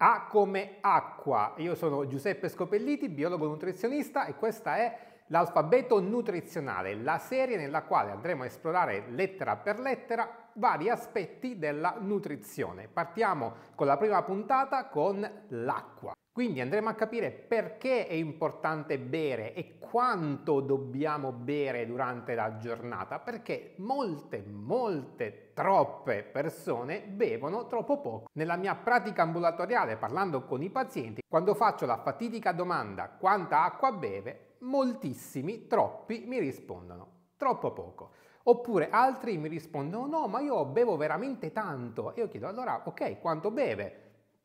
A come acqua. Io sono Giuseppe Scopelliti, biologo nutrizionista e questa è l'alfabeto nutrizionale, la serie nella quale andremo a esplorare lettera per lettera vari aspetti della nutrizione. Partiamo con la prima puntata con l'acqua. Quindi andremo a capire perché è importante bere e quanto dobbiamo bere durante la giornata, perché molte, molte, troppe persone bevono troppo poco. Nella mia pratica ambulatoriale, parlando con i pazienti, quando faccio la fatidica domanda quanta acqua beve, moltissimi, troppi mi rispondono troppo poco. Oppure altri mi rispondono no, ma io bevo veramente tanto. E io chiedo allora, ok, quanto beve?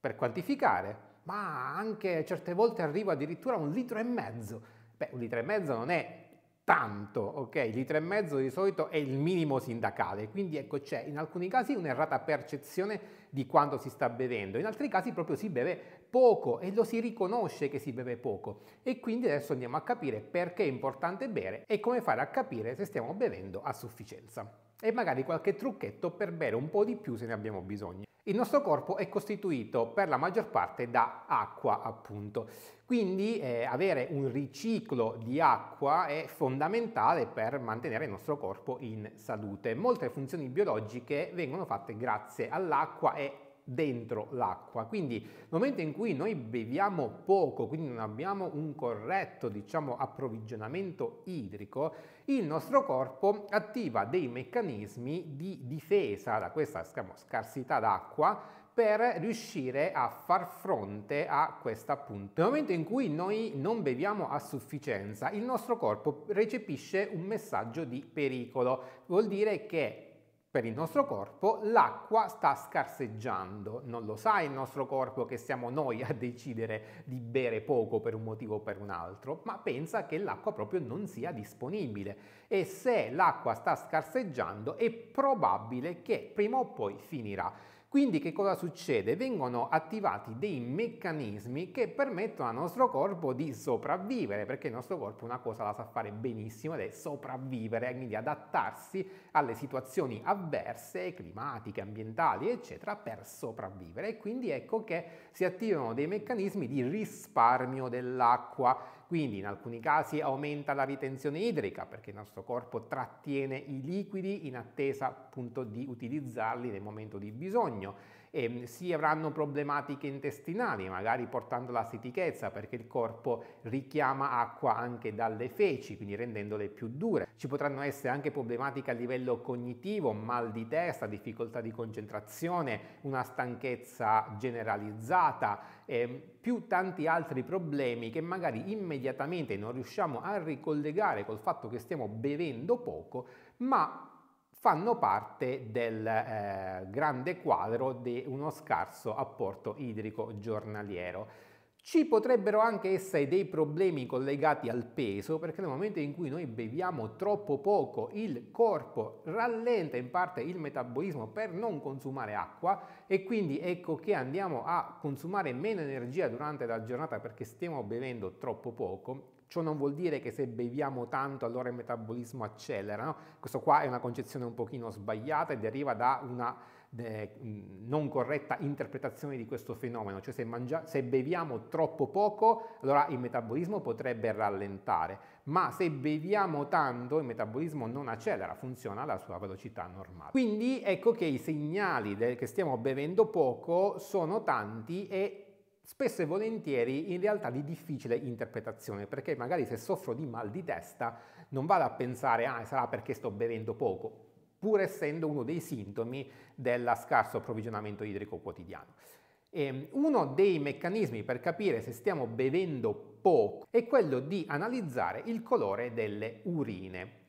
Per quantificare ma anche certe volte arriva addirittura a un litro e mezzo. Beh, un litro e mezzo non è tanto, ok? Il litro e mezzo di solito è il minimo sindacale, quindi ecco c'è in alcuni casi un'errata percezione di quanto si sta bevendo, in altri casi proprio si beve poco e lo si riconosce che si beve poco e quindi adesso andiamo a capire perché è importante bere e come fare a capire se stiamo bevendo a sufficienza e magari qualche trucchetto per bere un po' di più se ne abbiamo bisogno. Il nostro corpo è costituito per la maggior parte da acqua, appunto. Quindi eh, avere un riciclo di acqua è fondamentale per mantenere il nostro corpo in salute. Molte funzioni biologiche vengono fatte grazie all'acqua e dentro l'acqua. Quindi nel momento in cui noi beviamo poco, quindi non abbiamo un corretto diciamo, approvvigionamento idrico, il nostro corpo attiva dei meccanismi di difesa da questa diciamo, scarsità d'acqua per riuscire a far fronte a questa appunto. Nel momento in cui noi non beviamo a sufficienza, il nostro corpo recepisce un messaggio di pericolo, vuol dire che per il nostro corpo l'acqua sta scarseggiando, non lo sa il nostro corpo che siamo noi a decidere di bere poco per un motivo o per un altro, ma pensa che l'acqua proprio non sia disponibile e se l'acqua sta scarseggiando è probabile che prima o poi finirà. Quindi che cosa succede? Vengono attivati dei meccanismi che permettono al nostro corpo di sopravvivere, perché il nostro corpo una cosa la sa fare benissimo ed è sopravvivere, quindi adattarsi alle situazioni avverse, climatiche, ambientali, eccetera, per sopravvivere. E quindi ecco che si attivano dei meccanismi di risparmio dell'acqua quindi in alcuni casi aumenta la ritenzione idrica perché il nostro corpo trattiene i liquidi in attesa appunto di utilizzarli nel momento di bisogno eh, si avranno problematiche intestinali, magari portando alla sitichezza perché il corpo richiama acqua anche dalle feci, quindi rendendole più dure. Ci potranno essere anche problematiche a livello cognitivo, mal di testa, difficoltà di concentrazione, una stanchezza generalizzata, eh, più tanti altri problemi che magari immediatamente non riusciamo a ricollegare col fatto che stiamo bevendo poco, ma fanno parte del eh, grande quadro di uno scarso apporto idrico giornaliero. Ci potrebbero anche essere dei problemi collegati al peso perché nel momento in cui noi beviamo troppo poco il corpo rallenta in parte il metabolismo per non consumare acqua e quindi ecco che andiamo a consumare meno energia durante la giornata perché stiamo bevendo troppo poco Ciò non vuol dire che se beviamo tanto allora il metabolismo accelera, no? Questo qua è una concezione un pochino sbagliata e deriva da una eh, non corretta interpretazione di questo fenomeno, cioè se, mangia- se beviamo troppo poco allora il metabolismo potrebbe rallentare, ma se beviamo tanto il metabolismo non accelera, funziona alla sua velocità normale. Quindi ecco che i segnali del- che stiamo bevendo poco sono tanti e spesso e volentieri in realtà di difficile interpretazione, perché magari se soffro di mal di testa non vado a pensare, ah, sarà perché sto bevendo poco, pur essendo uno dei sintomi del scarso approvvigionamento idrico quotidiano. E ehm, uno dei meccanismi per capire se stiamo bevendo poco è quello di analizzare il colore delle urine.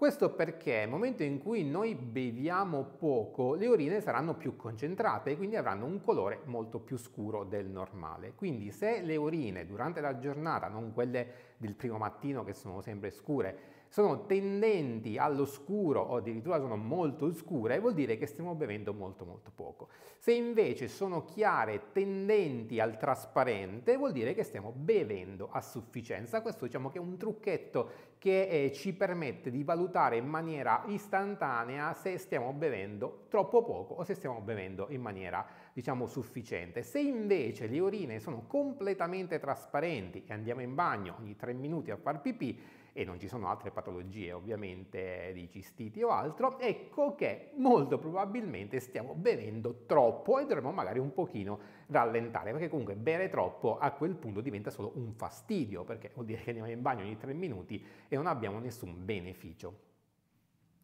Questo perché nel momento in cui noi beviamo poco, le urine saranno più concentrate e quindi avranno un colore molto più scuro del normale. Quindi se le urine durante la giornata, non quelle del primo mattino che sono sempre scure, sono tendenti all'oscuro o addirittura sono molto scure, vuol dire che stiamo bevendo molto molto poco. Se invece sono chiare, tendenti al trasparente, vuol dire che stiamo bevendo a sufficienza. Questo diciamo che è un trucchetto che eh, ci permette di valutare in maniera istantanea se stiamo bevendo troppo poco o se stiamo bevendo in maniera diciamo sufficiente. Se invece le urine sono completamente trasparenti e andiamo in bagno ogni 3 minuti a far pipì, e non ci sono altre patologie ovviamente di cistiti o altro, ecco che molto probabilmente stiamo bevendo troppo e dovremmo magari un pochino rallentare, perché comunque bere troppo a quel punto diventa solo un fastidio, perché vuol dire che andiamo in bagno ogni tre minuti e non abbiamo nessun beneficio.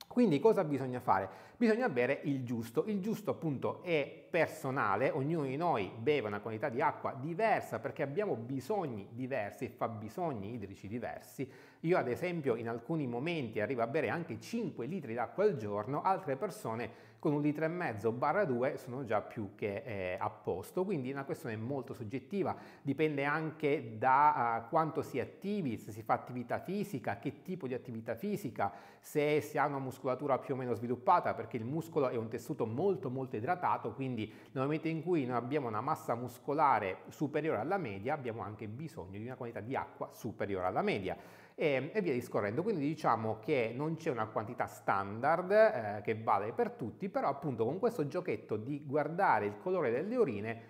Quindi cosa bisogna fare? Bisogna bere il giusto. Il giusto appunto è personale, ognuno di noi beve una quantità di acqua diversa perché abbiamo bisogni diversi e fabbisogni idrici diversi. Io ad esempio in alcuni momenti arrivo a bere anche 5 litri d'acqua al giorno, altre persone con un litro e mezzo barra 2 sono già più che eh, a posto, quindi è una questione molto soggettiva, dipende anche da uh, quanto si attivi, se si fa attività fisica, che tipo di attività fisica, se si ha una muscolatura più o meno sviluppata, perché il muscolo è un tessuto molto molto idratato, quindi nel momento in cui noi abbiamo una massa muscolare superiore alla media abbiamo anche bisogno di una quantità di acqua superiore alla media e, e via discorrendo. Quindi diciamo che non c'è una quantità standard eh, che vale per tutti, però appunto con questo giochetto di guardare il colore delle urine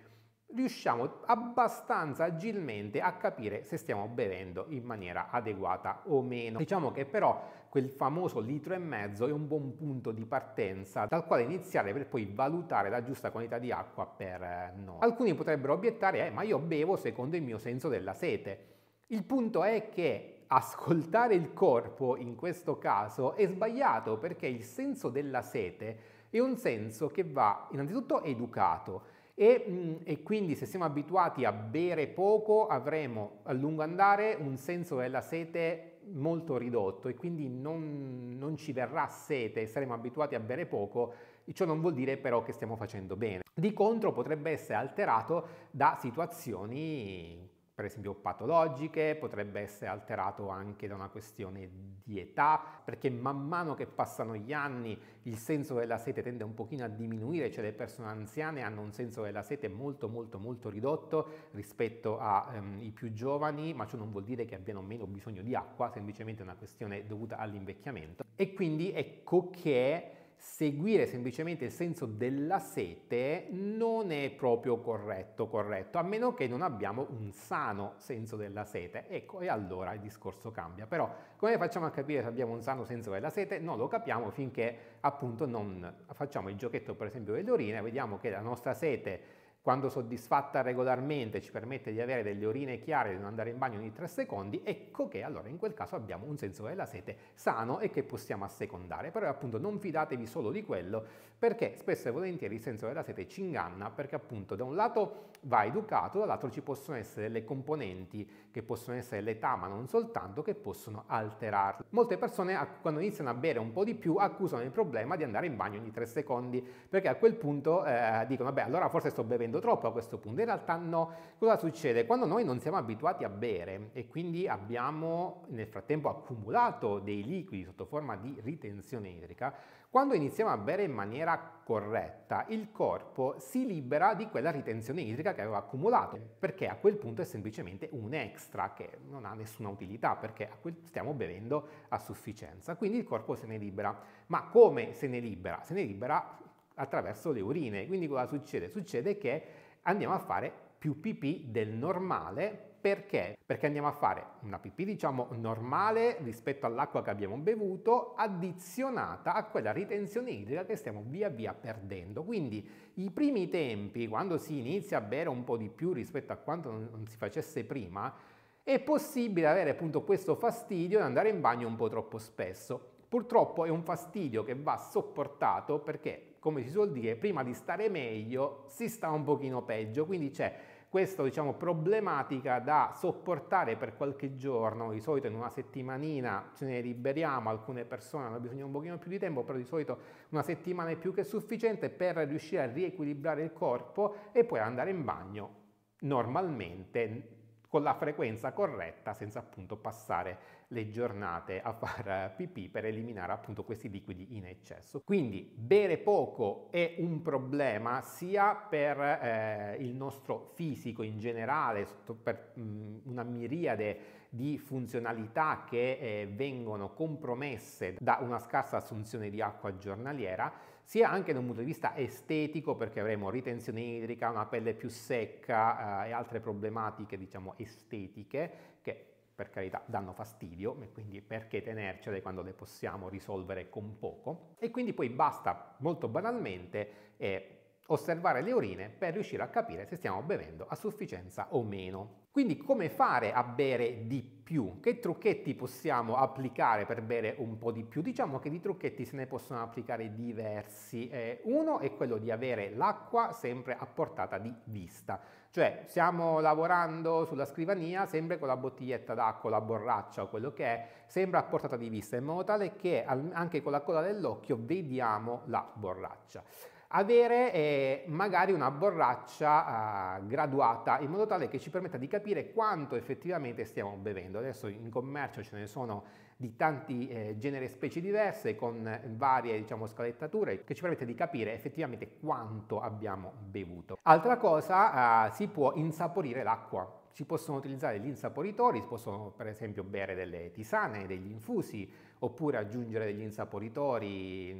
riusciamo abbastanza agilmente a capire se stiamo bevendo in maniera adeguata o meno. Diciamo che però quel famoso litro e mezzo è un buon punto di partenza dal quale iniziare per poi valutare la giusta quantità di acqua per eh, noi. Alcuni potrebbero obiettare, eh, ma io bevo secondo il mio senso della sete. Il punto è che ascoltare il corpo in questo caso è sbagliato perché il senso della sete è un senso che va innanzitutto educato e, mm, e, quindi se siamo abituati a bere poco avremo a lungo andare un senso della sete molto ridotto e quindi non, non ci verrà sete, saremo abituati a bere poco, ciò non vuol dire però che stiamo facendo bene. Di contro potrebbe essere alterato da situazioni per esempio patologiche, potrebbe essere alterato anche da una questione di età, perché man mano che passano gli anni il senso della sete tende un pochino a diminuire, cioè le persone anziane hanno un senso della sete molto molto molto ridotto rispetto ai ehm, um, più giovani, ma ciò non vuol dire che abbiano meno bisogno di acqua, semplicemente è una questione dovuta all'invecchiamento. E quindi ecco che seguire semplicemente il senso della sete non è proprio corretto, corretto, a meno che non abbiamo un sano senso della sete. Ecco, e allora il discorso cambia. Però come facciamo a capire se abbiamo un sano senso della sete? Non lo capiamo finché appunto non facciamo il giochetto per esempio delle urine, vediamo che la nostra sete quando soddisfatta regolarmente ci permette di avere delle urine chiare, di non andare in bagno ogni 3 secondi, ecco che allora in quel caso abbiamo un senso della sete sano e che possiamo assecondare. Però appunto non fidatevi solo di quello, perché spesso e volentieri il senso della sete ci inganna, perché appunto da un lato va educato, dall'altro ci possono essere delle componenti che possono essere l'età, ma non soltanto, che possono alterarlo. Molte persone quando iniziano a bere un po' di più accusano il problema di andare in bagno ogni 3 secondi, perché a quel punto eh, dicono, beh allora forse sto bevendo bevendo troppo a questo punto. In realtà no. Cosa succede? Quando noi non siamo abituati a bere e quindi abbiamo nel frattempo accumulato dei liquidi sotto forma di ritenzione idrica, quando iniziamo a bere in maniera corretta, il corpo si libera di quella ritenzione idrica che aveva accumulato, perché a quel punto è semplicemente un extra che non ha nessuna utilità, perché stiamo bevendo a sufficienza. Quindi il corpo se ne libera. Ma come se ne libera? Se ne libera attraverso le urine. Quindi cosa succede? Succede che andiamo a fare più pipì del normale perché? Perché andiamo a fare una pipì diciamo normale rispetto all'acqua che abbiamo bevuto addizionata a quella ritenzione idrica che stiamo via via perdendo. Quindi i primi tempi, quando si inizia a bere un po' di più rispetto a quanto non si facesse prima, è possibile avere appunto questo fastidio di andare in bagno un po' troppo spesso. Purtroppo è un fastidio che va sopportato perché, come si suol dire, prima di stare meglio si sta un pochino peggio, quindi c'è questa diciamo, problematica da sopportare per qualche giorno, di solito in una settimanina ce ne liberiamo, alcune persone hanno bisogno di un pochino più di tempo, però di solito una settimana è più che sufficiente per riuscire a riequilibrare il corpo e poi andare in bagno normalmente con la frequenza corretta senza appunto passare le giornate a far pipì per eliminare appunto questi liquidi in eccesso. Quindi bere poco è un problema sia per eh, il nostro fisico in generale, per mh, mm, una miriade di funzionalità che eh, vengono compromesse da una scarsa assunzione di acqua giornaliera, sia anche da un punto di vista estetico perché avremo ritenzione idrica, una pelle più secca eh, e altre problematiche diciamo estetiche che per carità danno fastidio e quindi perché tenercele quando le possiamo risolvere con poco e quindi poi basta molto banalmente eh, osservare le urine per riuscire a capire se stiamo bevendo a sufficienza o meno. Quindi come fare a bere di più? Che trucchetti possiamo applicare per bere un po' di più? Diciamo che di trucchetti se ne possono applicare diversi. Eh, uno è quello di avere l'acqua sempre a portata di vista. Cioè stiamo lavorando sulla scrivania sempre con la bottiglietta d'acqua, la borraccia o quello che è, sempre a portata di vista in modo tale che anche con la coda dell'occhio vediamo la borraccia avere eh, magari una borraccia eh, graduata in modo tale che ci permetta di capire quanto effettivamente stiamo bevendo. Adesso in commercio ce ne sono di tanti eh, generi e specie diverse con varie diciamo, scalettature che ci permette di capire effettivamente quanto abbiamo bevuto. Altra cosa, eh, si può insaporire l'acqua. Si possono utilizzare gli insaporitori, si possono per esempio bere delle tisane, degli infusi, oppure aggiungere degli insaporitori,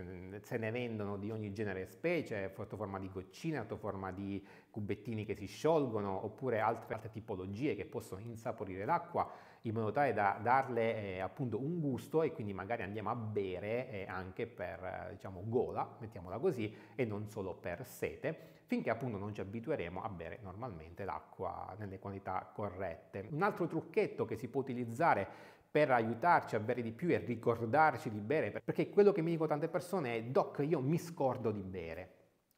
mm, se ne vendono di ogni genere e specie, sotto forma di goccine, sotto forma di cubettini che si sciolgono, oppure altre, altre tipologie che possono insaporire l'acqua in modo tale da darle eh, appunto un gusto e quindi magari andiamo a bere eh, anche per eh, diciamo gola, mettiamola così, e non solo per sete, finché appunto non ci abitueremo a bere normalmente l'acqua nelle quantità corrette. Un altro trucchetto che si può utilizzare per aiutarci a bere di più e ricordarci di bere, perché quello che mi dico tante persone è doc, io mi scordo di bere.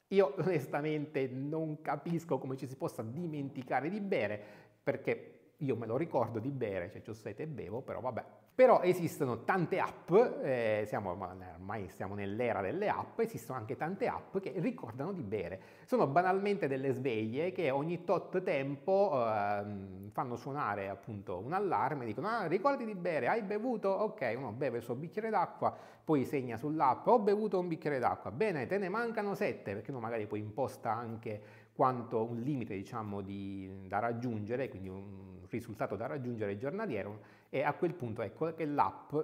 Io onestamente non capisco come ci si possa dimenticare di bere, perché io me lo ricordo di bere, cioè ho sete e bevo, però vabbè. Però esistono tante app, eh, siamo, eh, ormai siamo nell'era delle app, esistono anche tante app che ricordano di bere. Sono banalmente delle sveglie che ogni tot tempo eh, fanno suonare appunto un allarme, dicono ah, ricordi di bere, hai bevuto? Ok, uno beve il suo bicchiere d'acqua, poi segna sull'app ho bevuto un bicchiere d'acqua, bene, te ne mancano sette, perché uno magari poi imposta anche quanto un limite diciamo, di, da raggiungere, quindi un risultato da raggiungere giornaliero e a quel punto ecco che l'app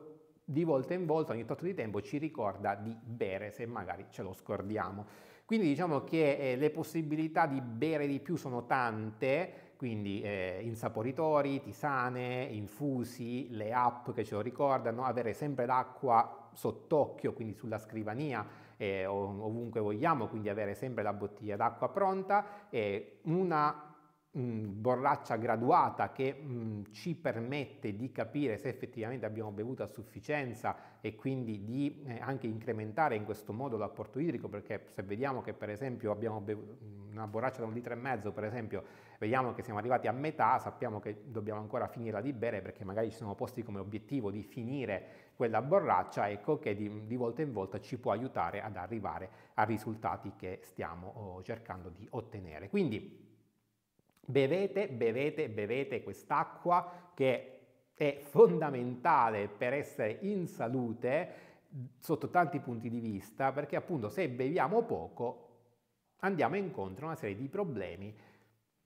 di volta in volta, ogni tanto di tempo, ci ricorda di bere se magari ce lo scordiamo. Quindi diciamo che eh, le possibilità di bere di più sono tante, quindi eh, insaporitori, tisane, infusi, le app che ce lo ricordano, avere sempre l'acqua sott'occhio, quindi sulla scrivania eh, ovunque vogliamo, quindi avere sempre la bottiglia d'acqua pronta, e una mm, borraccia graduata che mh, mm, ci permette di capire se effettivamente abbiamo bevuto a sufficienza e quindi di eh, anche incrementare in questo modo l'apporto idrico perché se vediamo che per esempio abbiamo bevuto mm, una borraccia da un litro e mezzo per esempio vediamo che siamo arrivati a metà, sappiamo che dobbiamo ancora finirla di bere perché magari ci sono posti come obiettivo di finire quella borraccia, ecco che di, di volta in volta ci può aiutare ad arrivare a risultati che stiamo oh, cercando di ottenere. Quindi bevete, bevete, bevete quest'acqua che è fondamentale per essere in salute sotto tanti punti di vista, perché appunto se beviamo poco andiamo incontro a una serie di problemi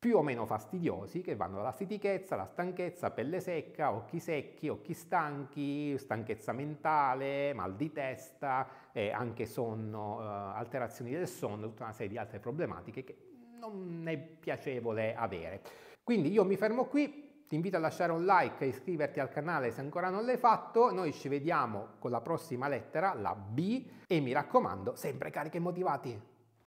più o meno fastidiosi che vanno dalla stitichezza, la stanchezza, pelle secca, occhi secchi, occhi stanchi, stanchezza mentale, mal di testa, eh, anche sonno, eh, alterazioni del sonno, tutta una serie di altre problematiche che non è piacevole avere. Quindi io mi fermo qui, ti invito a lasciare un like e iscriverti al canale se ancora non l'hai fatto. Noi ci vediamo con la prossima lettera, la B, e mi raccomando, sempre carichi e motivati!